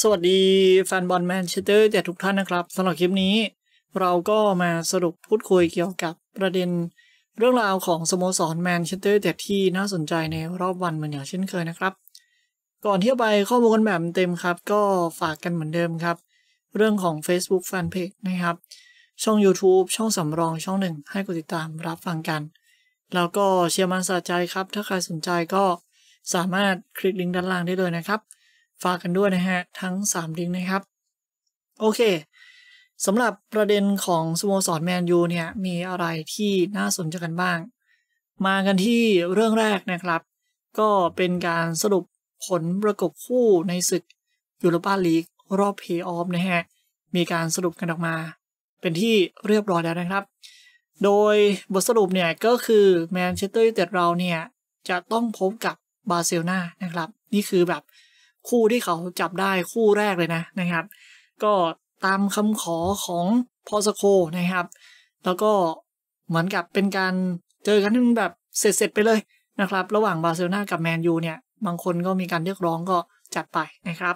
สวัสดีแฟนบอลแมนเชสเตอร์แต่ทุกท่านนะครับสำหรับคลิปนี้ เราก็มาสรุปพูดคุยเกี่ยวกับประเด็นเรื่องราวของสโมสรแมนเชสเตอร์แต่ที่น่าสนใจในรอบวันเหมือนอย่างเช่นเคยนะครับ ก่อนที่จะไปข้อมูลกันแบบเต็มครับ ก็ฝากกันเหมือนเดิมครับ เรื่องของ Facebook Fanpage นะครับ ช่อง YouTube ช่องสำรองช่องหนึ่งให้กดติดตามรับฟังกัน แล้วก็เชียร์มันสะใจครับ ถ้าใครสนใจก็สามารถคลิกลิงก์ด้านล่างได้เลยนะครับฝากกันด้วยนะฮะ ทั้ง3ลิงก์นะครับ โอเคสำหรับประเด็นของสโมสรแมนยูเนี่ย มีอะไรที่น่าสนใจกันบ้าง มากันที่เรื่องแรกนะครับ ก็เป็นการสรุปผลประกบคู่ในศึกยูโรปาลีกรอบเพย์ออฟนะฮะ มีการสรุปกันออกมา เป็นที่เรียบร้อยแล้วนะครับ โดยบทสรุปเนี่ยก็คือแมนเชสเตอร์ยูไนเต็ดเราเนี่ย จะต้องพบกับบาร์เซโลนานะครับ นี่คือแบบคู่ที่เขาจับได้คู่แรกเลยนะนะครับ ก็ตามคำขอของพอสโคนะครับ แล้วก็เหมือนกับเป็นการเจอกันแบบเสร็จๆ ไปเลยนะครับ ระหว่างบาร์เซโลนากับแมนยูเนี่ย บางคนก็มีการเรียกร้องก็จัดไปนะครับ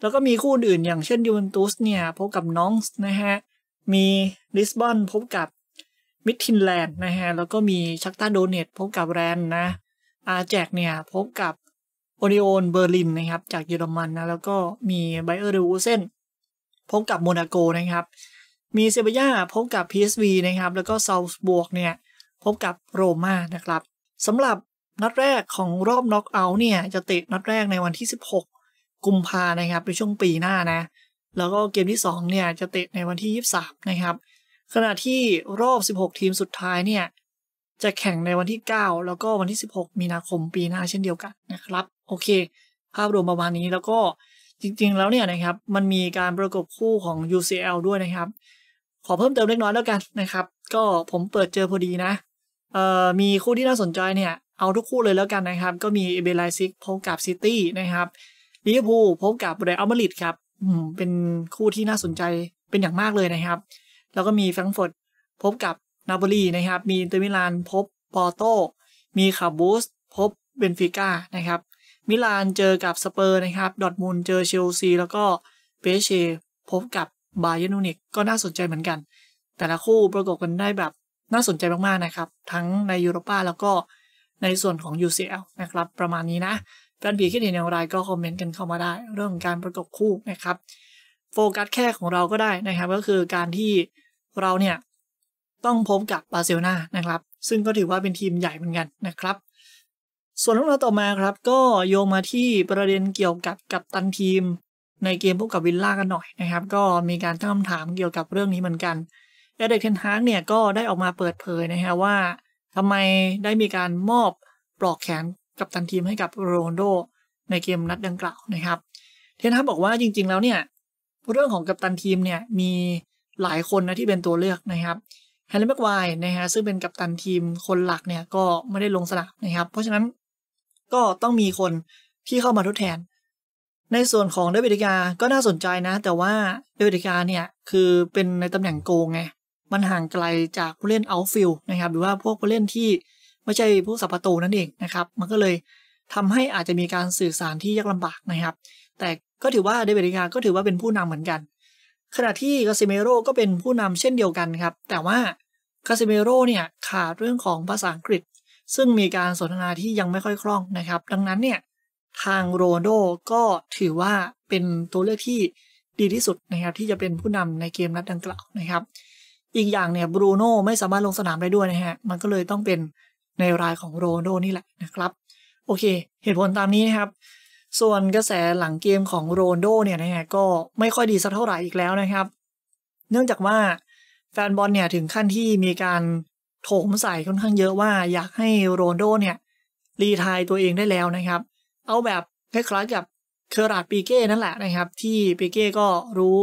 แล้วก็มีคู่อื่นอย่างเช่นยูเวนตุสเนี่ย พบกับน้องนะฮะ มีลิสบอนพบกับมิดทินแลนด์นะฮะ แล้วก็มีชักตาโดเนตพบกับแรนนะอาแจกเนี่ยพบกับโอริโอนเบอร์ลินนะครับจากเยอรมันนะแล้วก็มีไบเออร์เดวูเซนพบกับโมนาโกนะครับ มีเซบียาพบกับ PSV นะครับ แล้วก็ซาวส์บวกเนี่ยพบกับโรม่านะครับสำหรับนัดแรกของรอบน็อกเอาท์เนี่ยจะเตะนัดแรกในวันที่ 16 กุมภานะครับในช่วงปีหน้านะแล้วก็เกมที่2เนี่ยจะเตะในวันที่ 23 นะครับ ขณะที่รอบ 16 ทีมสุดท้ายเนี่ยจะแข่งในวันที่ 9 แล้วก็วันที่ 16 มีนาคมปีหน้าเช่นเดียวกันนะครับโอเคภาพรวมประมาณนี้แล้วก็จริงๆแล้วเนี่ยนะครับ มันมีการประกบคู่ของ UCL ด้วยนะครับ ขอเพิ่มเติมเล็กน้อยแล้วกันนะครับ ก็ผมเปิดเจอพอดีนะเอ่อมีคู่ที่น่าสนใจเนี่ยเอาทุกคู่เลยแล้วกันนะครับ ก็มีเอเบไลซิกพบกับซิตี้นะครับลิเวอร์พูลพบกับเรอัลมาดริดครับอืมเป็นคู่ที่น่าสนใจเป็นอย่างมากเลยนะครับ แล้วก็มีแฟรงก์เฟิร์ตพบกับนาโปลีนะครับ มีเตอร์มิลานพบปอร์โตมีคาบูสพบเบนฟิก้านะครับมิลานเจอกับสเปอร์นะครับ ดอทมูลเจอเชลซีแล้วก็เปเชพบกับบาเยนูนิกก็น่าสนใจเหมือนกัน แต่ละคู่ประกบกันได้แบบน่าสนใจมากๆนะครับ ทั้งในยุโรปาแล้วก็ในส่วนของ UCL นะครับ ประมาณนี้นะแฟนผีคิดเห็นอย่างไรก็คอมเมนต์กันเข้ามาได้ เรื่องการประกบคู่นะครับ โฟกัสแค่ของเราก็ได้นะครับ ก็คือการที่เราเนี่ยต้องพบกับบาเซลนานะครับ ซึ่งก็ถือว่าเป็นทีมใหญ่เหมือนกันนะครับส่วนเรื่องราวต่อมาครับก็โยงมาที่ประเด็นเกี่ยวกับกัปตันทีม ในเกมพบกับวิลล่ากันหน่อยนะครับก็มีการตั้งคำถามเกี่ยวกับเรื่องนี้เหมือนกันเอเด็กเทนฮากเนี่ยก็ได้ออกมาเปิดเผยนะฮะว่าทำไมได้มีการมอบปลอกแขนกัปตันทีมให้กับโรนโดในเกมนัดดังกล่าวนะครับเทนฮากบอกว่าจริงๆ แล้วเนี่ยเรื่องของกัปตันทีมเนี่ยมีหลายคนนะที่เป็นตัวเลือกนะครับแฮร์รี่แม็กไวนะฮะซึ่งเป็นกัปตันทีมคนหลักเนี่ยก็ไม่ได้ลงสนามนะครับ เพราะฉะนั้นก็ต้องมีคนที่เข้ามาทดแทน ในส่วนของเดวิดกาก็น่าสนใจนะ แต่ว่าเดวิดกาเนี่ย คือเป็นในตำแหน่งโกงไงมันห่างไกลจากผู้เล่นเอาฟิลนะครับหรือว่าพวกผู้เล่นที่ไม่ใช่ผู้สับประตูนั่นเองนะครับมันก็เลยทำให้อาจจะมีการสื่อสารที่ยากลำบากนะครับ แต่ก็ถือว่าเดวิดกาก็ถือว่าเป็นผู้นำเหมือนกัน ขณะที่กาซิเมโรก็เป็นผู้นำเช่นเดียวกันครับแต่ว่ากาซิเมโรเนี่ยขาดเรื่องของภาษาอังกฤษซึ่งมีการสนทนาที่ยังไม่ค่อยคล่องนะครับ ดังนั้นเนี่ยทางโรโดก็ถือว่าเป็นตัวเลือกที่ดีที่สุดนะครับ ที่จะเป็นผู้นำในเกมนัดดังกล่าวนะครับ อีกอย่างเนี่ยบรูโน่ไม่สามารถลงสนามได้ด้วยนะฮะมันก็เลยต้องเป็นในรายของโรโดนี่แหละนะครับ โอเค เหตุผลตามนี้นะครับ ส่วนกระแสหลังเกมของโรนโดเนี่ยนะฮะก็ไม่ค่อยดีสักเท่าไหร่อีกแล้วนะครับ เนื่องจากว่าแฟนบอลเนี่ยถึงขั้นที่มีการโถมใส่ค่อนข้างเยอะว่าอยากให้โรนโดเนี่ยรีทายตัวเองได้แล้วนะครับ เอาแบบคล้ายๆกับเคอราดปีเก้นั่นแหละนะครับ ที่ปีเก้ก็รู้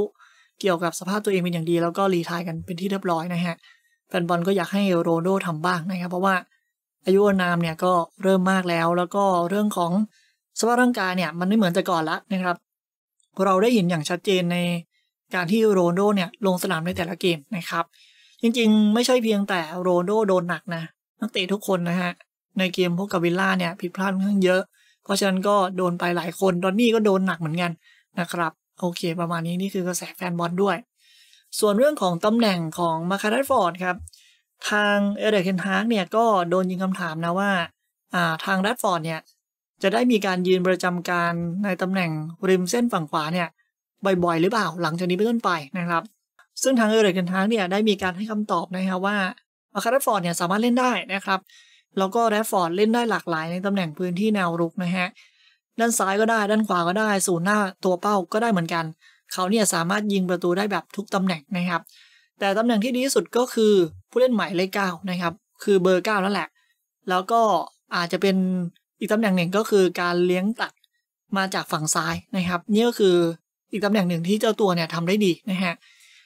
เกี่ยวกับสภาพตัวเองเป็นอย่างดีแล้วก็รีทายกันเป็นที่เรียบร้อยนะฮะแฟนบอลก็อยากให้โรนโดทำบ้างนะครับ เพราะว่าอายุอนามเนี่ยก็เริ่มมากแล้ว แล้วก็เรื่องของสภาพร่างกายเนี่ยมันไม่เหมือนแต่ก่อนละนะครับเราได้เห็นอย่างชัดเจนในการที่โรนโดเนี่ยลงสนามในแต่ละเกมนะครับจริงๆ ไม่ใช่เพียงแต่โรนโดโดนหนักนะ นักเตะทุกคนนะฮะ ในเกมพวกกับวิลล่าเนี่ย ผิดพลาดค่อนข้างเยอะ เพราะฉะนั้นก็โดนไปหลายคนดอนนี่ก็โดนหนักเหมือนกันนะครับ โอเค ประมาณนี้นี่คือกระแสแฟนบอลด้วย ส่วนเรื่องของตำแหน่งของมาคาร์ดฟอร์ดครับ ทางเอเดนเทนฮากเนี่ย ก็โดนยิงคำถามนะว่าาทางรัดฟอร์ดเนี่ยจะได้มีการยืนประจำการในตำแหน่งริมเส้นฝั่งขวาเนี่ยบ่อยๆหรือเปล่า หลังจากนี้เป็นต้นไปนะครับซึ่งทางเออร์เกดนทางเนี่ยได้มีการให้คำตอบนะครับว่าอาคาร์ฟอร์ดเนี่ยสามารถเล่นได้นะครับแล้วก็แรฟฟอร์ดเล่นได้หลากหลายในตำแหน่งพื้นที่แนวรุกนะฮะด้านซ้ายก็ได้ ด้านขวาก็ได้ศูนย์หน้าตัวเป้าก็ได้เหมือนกัน เขาเนี่ยสามารถยิงประตูได้แบบทุกตำแหน่งนะครับ แต่ตำแหน่งที่ดีที่สุดก็คือผู้เล่นหมายเลขเก้านะครับคือเบอร์เก้านั่นแหละ แล้วก็อาจจะเป็นอีกตำแหน่งหนึ่งก็คือ การเลี้ยงตัดมาจากฝั่งซ้ายนะครับนี่ก็คืออีกตำแหน่งหนึ่งที่เจ้าตัวเนี่ยทำได้ดีนะฮะ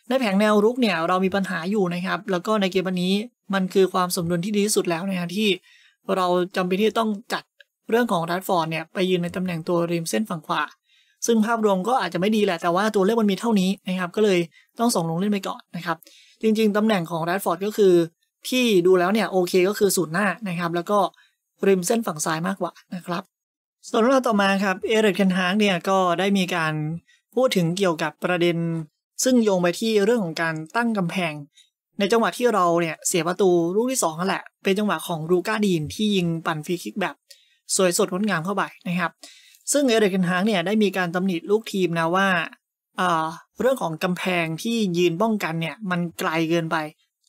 ในแผงแนวรุกเนี่ยเรามีปัญหาอยู่นะครับ แล้วก็ในเกมวันนี้มันคือความสมดุลที่ดีที่สุดแล้วนะฮะที่เราจำเป็นที่ต้องจัดเรื่องของรัดฟอร์ดเนี่ย ไปยืนในตำแหน่งตัวริมเส้นฝั่งขวา ซึ่งภาพรวมก็อาจจะไม่ดีแหละ แต่ว่าตัวเลขมันมีเท่านี้นะครับ ก็เลยต้องส่งลงเล่นไปก่อนนะครับ จริงๆ ตำแหน่งของรัดฟอร์ดก็คือที่ดูแล้วเนี่ยโอเคก็คือศูนย์หน้านะครับ แล้วก็ริมเส้นฝั่งซ้ายมากกว่านะครับส่วนเรื่องต่อมาครับเอเรดเคนฮางเนี่ยก็ได้มีการพูดถึงเกี่ยวกับประเด็นซึ่งโยงไปที่เรื่องของการตั้งกำแพง ในจังหวะที่เราเนี่ยเสียประตูลูกที่2นั่นแหละ เป็นจังหวะของรูกาดีนที่ยิงปั่นฟรีคิกแบบ สวยสดงดงามเข้าไปนะครับ ซึ่งเอรกเคนฮางเนี่ยได้มีการตำหนิลูกทีมนะว่าเรื่องของกำแพงที่ยืนป้องกันเนี่ยมันไกลเกินไป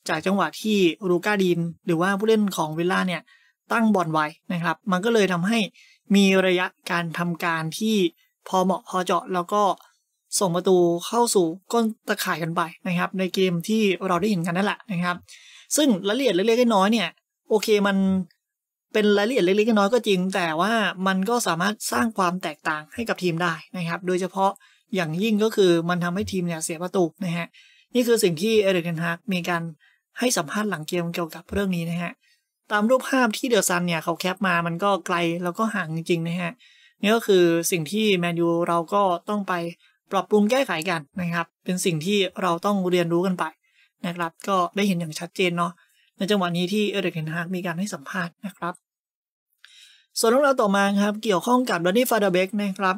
จากจังหวะที่รูกาดีนหรือว่าผู้เล่นของวิลล่าเนี่ยตั้งบอลไว้นะครับ มันก็เลยทำให้มีระยะการทำการที่พอเหมาะพอเจาะแล้วก็ส่งประตูเข้าสู่ก้นตะข่ายกันไปนะครับ ในเกมที่เราได้เห็นกันนั่นแหละนะครับ ซึ่งรายละเอียดเล็กๆน้อยๆเนี่ยโอเคมันเป็นรายละเอียดเล็กๆน้อยก็จริง แต่ว่ามันก็สามารถสร้างความแตกต่างให้กับทีมได้นะครับ โดยเฉพาะอย่างยิ่งก็คือมันทำให้ทีมเนี่ยเสียประตูนะฮะนี่คือสิ่งที่เอริกเทนฮากมีการให้สัมภาษณ์หลังเกมเกี่ยวกับเรื่องนี้นะฮะตามรูปภาพที่เดอะซันเนี่ยเขาแคปมามันก็ไกลแล้วก็ห่างจริงๆนะฮะนี่ก็คือสิ่งที่แมนยูเราก็ต้องไปปรับปรุงแก้ไขกันนะครับ เป็นสิ่งที่เราต้องเรียนรู้กันไปนะครับ ก็ได้เห็นอย่างชัดเจนเนาะ ในจังหวะนี้ที่เอเดกเฮนฮากมีการให้สัมภาษณ์นะครับ ส่วนเรื่องราวต่อมาครับ เกี่ยวข้องกับดอนนี่ฟาดาเบกนะครับ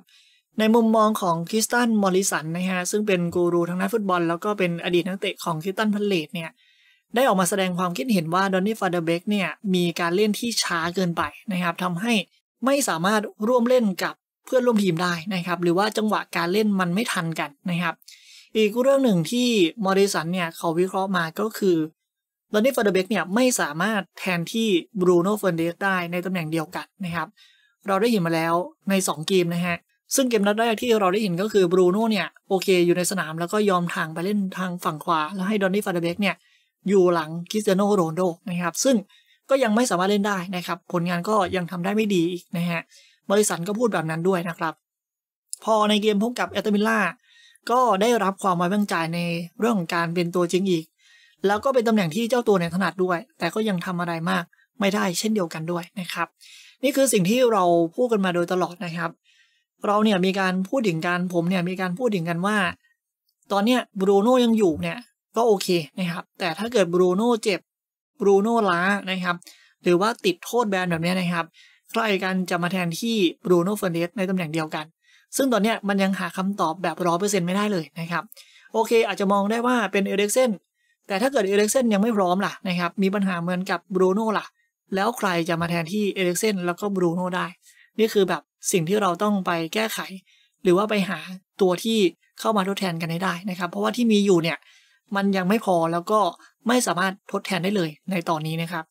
ในมุมมองของคริสตันมอริสันนะฮะ ซึ่งเป็นกูรูทางด้านฟุตบอล แล้วก็เป็นอดีตนักเตะของคริสตันพันเลตเนี่ย ได้ออกมาแสดงความคิดเห็นว่าดอนนี่ฟาดาเบกเนี่ย มีการเล่นที่ช้าเกินไปนะครับทำให้ไม่สามารถร่วมเล่นกับพื่อนร่วมทีมได้นะครับ หรือว่าจังหวะการเล่นมันไม่ทันกันนะครับ อีกเรื่องหนึ่งที่มอริสันเนี่ยเขาวิเคราะห์มาก็คือลอนนี่ฟาร์เดเบกเนี่ย ไม่สามารถแทนที่บรูโน่เฟอร์เดสได้ในตำแหน่งเดียวกันนะครับ เราได้เห็นมาแล้วใน2เกมนะฮะ ซึ่งเกมนัดแรกที่เราได้เห็นก็คือบรูโน่เนี่ย โอเคอยู่ในสนามแล้วก็ยอมทางไปเล่นทางฝั่งขวา แล้วให้ดอนนี่ฟาเดเบกเนี่ยอยู่หลังคริสเตียโนโรนโดนะครับซึ่งก็ยังไม่สามารถเล่นได้นะครับ ผลงานก็ยังทำได้ไม่ดีอีกนะฮะบริษัทก็พูดแบบนั้นด้วยนะครับ พอในเกมพบกับแอตมิล่าก็ได้รับความไว้วางใจในเรื่องของการเป็นตัวจริงอีก แล้วก็เป็นตำแหน่งที่เจ้าตัวเนี่ยถนัดด้วย แต่ก็ยังทำอะไรมากไม่ได้เช่นเดียวกันด้วยนะครับ นี่คือสิ่งที่เราพูดกันมาโดยตลอดนะครับ เราเนี่ยมีการพูดถึงกัน ผมเนี่ยมีการพูดถึงกันว่า ตอนเนี้ยบรูโน่ยังอยู่เนี่ย ก็โอเคนะครับ แต่ถ้าเกิดบรูโน่เจ็บบรูโน่ล้านะครับหรือว่าติดโทษแบนแบบนี้นะครับใกล้กันจะมาแทนที่บรูโน่เฟอร์เนสในตำแหน่งเดียวกัน ซึ่งตอนนี้มันยังหาคำตอบแบบร้อเปอร์เซ็นต์ไม่ได้เลยนะครับ โอเคอาจจะมองได้ว่าเป็นเอเด็กเซนแต่ถ้าเกิดเอเด็กเซนยังไม่พร้อมล่ะนะครับ มีปัญหาเหมือนกับบรูโน่ล่ะ แล้วใครจะมาแทนที่เอเด็กเซนแล้วก็บรูโน่ได้ นี่คือแบบสิ่งที่เราต้องไปแก้ไข หรือว่าไปหาตัวที่เข้ามาทดแทนกันได้นะครับ เพราะว่าที่มีอยู่เนี่ยมันยังไม่พอแล้วก็ไม่สามารถทดแทนได้เลยในตอนนี้นะครับ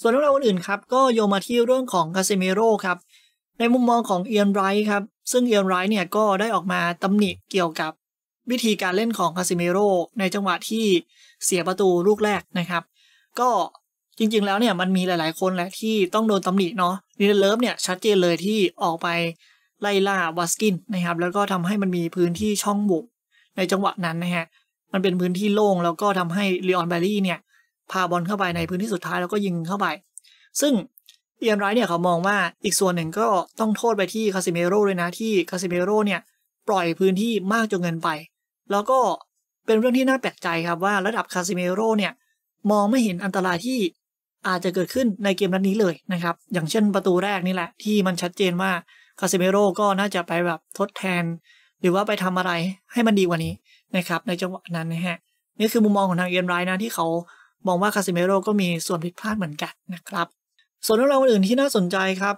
ส่วนเรื่องราวอื่นครับก็โยมาที่เรื่องของคาซิเมโรครับ ในมุมมองของเอียนไรท์ครับ ซึ่งเอียนไรท์เนี่ยก็ได้ออกมาตำหนิเกี่ยวกับวิธีการเล่นของคาซิเมโรในจังหวะที่เสียประตูลูกแรกนะครับ ก็จริงๆแล้วเนี่ยมันมีหลายๆคนแหละที่ต้องโดนตำหนิเนาะนีเดเลิฟเนี่ยชัดเจนเลยที่ออกไปไล่ล่าวาสกินนะครับแล้วก็ทำให้มันมีพื้นที่ช่องบุก ในจังหวะนั้นนะฮะมันเป็นพื้นที่โล่งแล้วก็ทำให้เลออนแบรี่เนี่ยพาบอลเข้าไปในพื้นที่สุดท้ายแล้วก็ยิงเข้าไป ซึ่งเอียนไรเนี่ยเขามองว่าอีกส่วนหนึ่งก็ต้องโทษไปที่คาซิเมโร่เลยนะ ที่คาซิเมโร่เนี่ย ปล่อยพื้นที่มากจนเงินไป แล้วก็เป็นเรื่องที่น่าแปลกใจครับว่าระดับคาซิเมโร่เนี่ย มองไม่เห็นอันตรายที่อาจจะเกิดขึ้นในเกมนัดนี้เลยนะครับ อย่างเช่นประตูแรกนี่แหละ ที่มันชัดเจนว่าคาซิเมโร่ก็น่าจะไปแบบทดแทน หรือว่าไปทำอะไรให้มันดีกว่านี้นะครับในจังหวะนั้นนะฮะนี่คือมุมมองของทางเอียนไรนะที่เขามองว่าคาซิเมโรก็มีส่วนผิดพลาดเหมือนกันนะครับ ส่วนเรื่องราวอื่นที่น่าสนใจครับ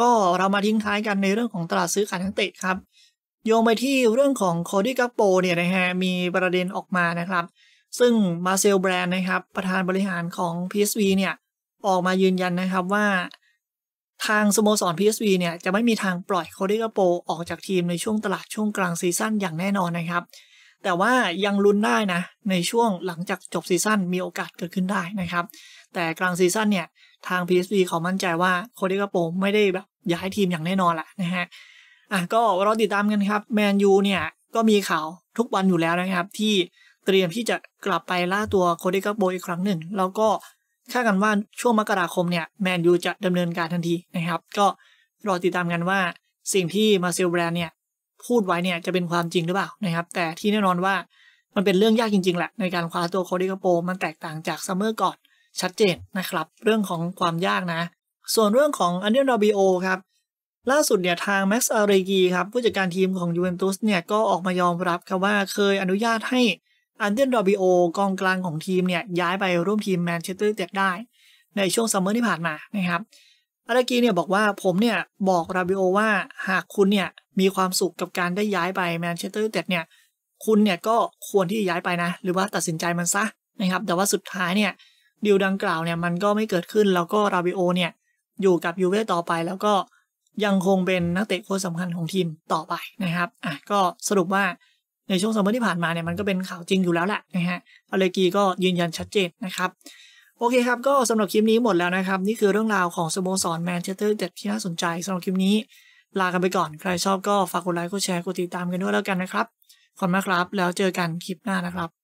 ก็เรามาทิ้งท้ายกันในเรื่องของตลาดซื้อขายนักเตะครับ โยงไปที่เรื่องของโคดี้กัปโปเนี่ยนะฮะมีประเด็นออกมานะครับ ซึ่งมาเซลแบรนด์นะครับประธานบริหารของ PSV เนี่ยออกมายืนยันนะครับว่า ทางสโมสร PSV เนี่ยจะไม่มีทางปล่อยโคดี้กัปโปออกจากทีมในช่วงตลาดช่วงกลางซีซั่นอย่างแน่นอนนะครับแต่ว่ายังลุ้นได้นะ ในช่วงหลังจากจบซีซั่นมีโอกาสเกิดขึ้นได้นะครับ แต่กลางซีซั่นเนี่ย ทาง PSV เขามั่นใจว่าโคดิกาโปไม่ได้แบบย้ายทีมอย่างแน่นอนแหละนะฮะอ่ะก็รอติดตามกันครับแมนยูเนี่ย ก็มีข่าวทุกวันอยู่แล้วนะครับ ที่เตรียมที่จะกลับไปล่าตัวโคดิกาโปอีกครั้งหนึ่ง แล้วก็คาดกันว่าช่วงมกราคม เนี่ยแมนยูจะดำเนินการทันทีนะครับก็รอติดตามกันว่าสิ่งที่มาเซลแบรนเนี่ยพูดไว้เนี่ยจะเป็นความจริงหรือเปล่านะครับ แต่ที่แน่นอนว่ามันเป็นเรื่องยากจริงๆแหละ ในการคว้าตัวโคดิกาโป มันแตกต่างจากซัมเมอร์ก่อนชัดเจนนะครับ เรื่องของความยากนะ ส่วนเรื่องของอันเดนโรบิโอครับ ล่าสุดเนี่ยทางแม็กซ์อารีกีครับ ผู้จัดการทีมของยูเวนตุสเนี่ยก็ออกมายอมรับครับว่าเคยอนุญาตให้อันเดนโรบิโอกองกลางของทีมเนี่ยย้ายไปร่วมทีมแมนเชสเตอร์เต็ดได้ ในช่วงซัมเมอร์ที่ผ่านมานะครับอารีกีเนี่ยบอกว่าผมเนี่ยบอกราบิโอว่าหากคุณเนี่ยมีความสุขกับการได้ย้ายไปแมนเชสเตอร์ยูไนเต็ดเนี่ยคุณเนี่ยก็ควรที่จะย้ายไปนะ หรือว่าตัดสินใจมันซะนะครับ แต่ว่าสุดท้ายเนี่ยดีลดังกล่าวเนี่ยมันก็ไม่เกิดขึ้นแล้วก็ราบิโอเนี่ย อยู่กับยูเว่ต่อไป แล้วก็ยังคงเป็นนักเตะคนสำคัญของทีมต่อไปนะครับอ่ะก็สรุปว่าในช่วงสัปดาห์ที่ผ่านมาเนี่ยมันก็เป็นข่าวจริงอยู่แล้วแหละนะฮะอเลกีก็ยืนยันชัดเจนนะครับโอเคครับก็สำหรับคลิปนี้หมดแล้วนะครับนี่คือเรื่องราวของสโมสรแมนเชสเตอร์เด็ดที่น่าสนใจสำหรับคลิปนี้ลากันไปก่อน ใคร ชอบก็ฝาก กดไลค์ กดแชร์ กดติดตามกัน ด้วย แล้วกันนะครับ ขอบคุณมากครับ แล้วเจอกันคลิปหน้านะครับ